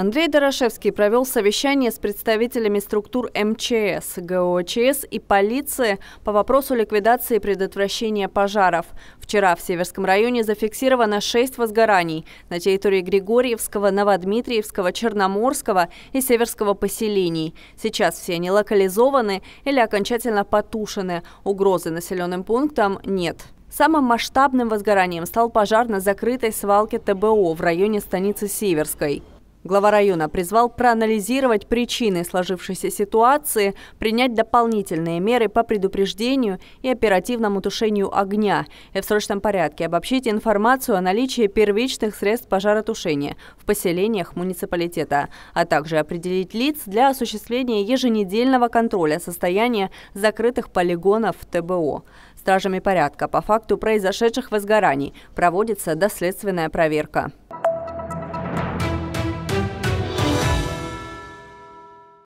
Андрей Дорошевский провел совещание с представителями структур МЧС, ГОЧС и полиции по вопросу ликвидации и предотвращения пожаров. Вчера в Северском районе зафиксировано 6 возгораний на территории Григорьевского, Новодмитриевского, Черноморского и Северского поселений. Сейчас все они локализованы или окончательно потушены. Угрозы населенным пунктам нет. Самым масштабным возгоранием стал пожар на закрытой свалке ТБО в районе станицы Северской. Глава района призвал проанализировать причины сложившейся ситуации, принять дополнительные меры по предупреждению и оперативному тушению огня и в срочном порядке обобщить информацию о наличии первичных средств пожаротушения в поселениях муниципалитета, а также определить лиц для осуществления еженедельного контроля состояния закрытых полигонов ТБО. Стражами порядка по факту произошедших возгораний проводится доследственная проверка.